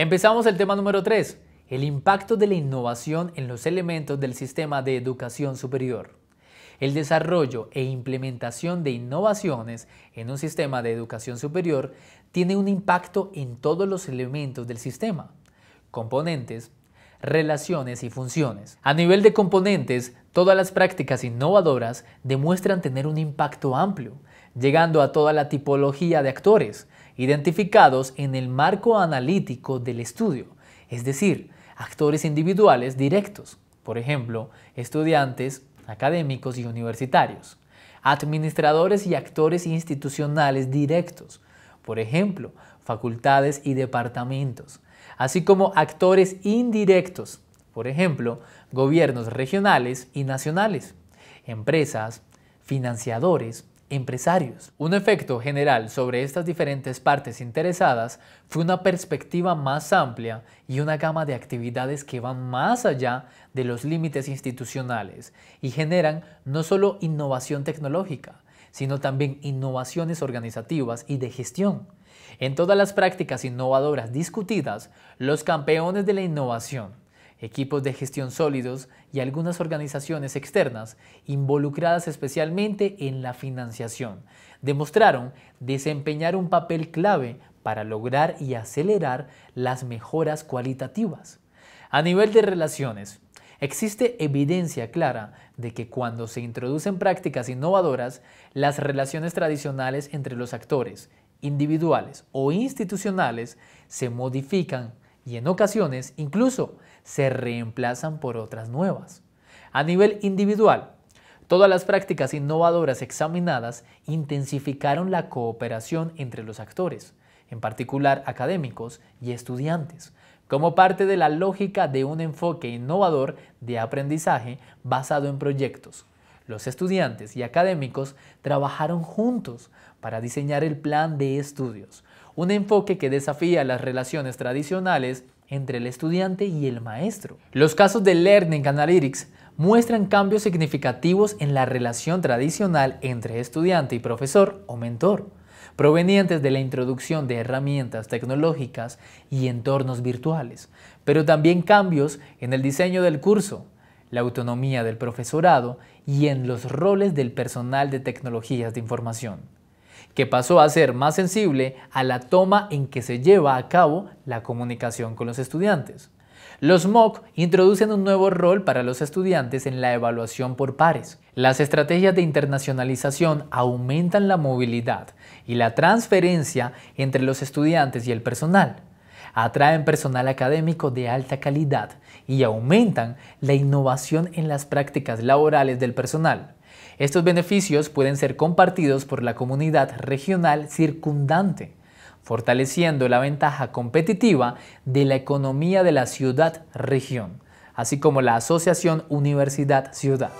Empezamos el tema número 3, el impacto de la innovación en los elementos del sistema de educación superior. El desarrollo e implementación de innovaciones en un sistema de educación superior tiene un impacto en todos los elementos del sistema, componentes, relaciones y funciones. A nivel de componentes, todas las prácticas innovadoras demuestran tener un impacto amplio, llegando a toda la tipología de actores identificados en el marco analítico del estudio, es decir, actores individuales directos, por ejemplo, estudiantes, académicos y universitarios, administradores y actores institucionales directos, por ejemplo, facultades y departamentos, así como actores indirectos, por ejemplo, gobiernos regionales y nacionales, empresas, financiadores, empresarios. Un efecto general sobre estas diferentes partes interesadas fue una perspectiva más amplia y una gama de actividades que van más allá de los límites institucionales y generan no solo innovación tecnológica, sino también innovaciones organizativas y de gestión. En todas las prácticas innovadoras discutidas, los campeones de la innovación equipos de gestión sólidos y algunas organizaciones externas involucradas especialmente en la financiación, demostraron desempeñar un papel clave para lograr y acelerar las mejoras cualitativas. A nivel de relaciones, existe evidencia clara de que cuando se introducen prácticas innovadoras, las relaciones tradicionales entre los actores, individuales o institucionales, se modifican y en ocasiones incluso se reemplazan por otras nuevas. A nivel individual, todas las prácticas innovadoras examinadas intensificaron la cooperación entre los actores, en particular académicos y estudiantes, como parte de la lógica de un enfoque innovador de aprendizaje basado en proyectos, los estudiantes y académicos trabajaron juntos para diseñar el plan de estudios, un enfoque que desafía las relaciones tradicionales entre el estudiante y el maestro. Los casos de Learning Analytics muestran cambios significativos en la relación tradicional entre estudiante y profesor o mentor, provenientes de la introducción de herramientas tecnológicas y entornos virtuales, pero también cambios en el diseño del curso, la autonomía del profesorado y en los roles del personal de tecnologías de información, que pasó a ser más sensible a la toma en que se lleva a cabo la comunicación con los estudiantes. Los MOOC introducen un nuevo rol para los estudiantes en la evaluación por pares. Las estrategias de internacionalización aumentan la movilidad y la transferencia entre los estudiantes y el personal atraen personal académico de alta calidad y aumentan la innovación en las prácticas laborales del personal. Estos beneficios pueden ser compartidos por la comunidad regional circundante, fortaleciendo la ventaja competitiva de la economía de la ciudad-región, así como la asociación universidad-ciudad.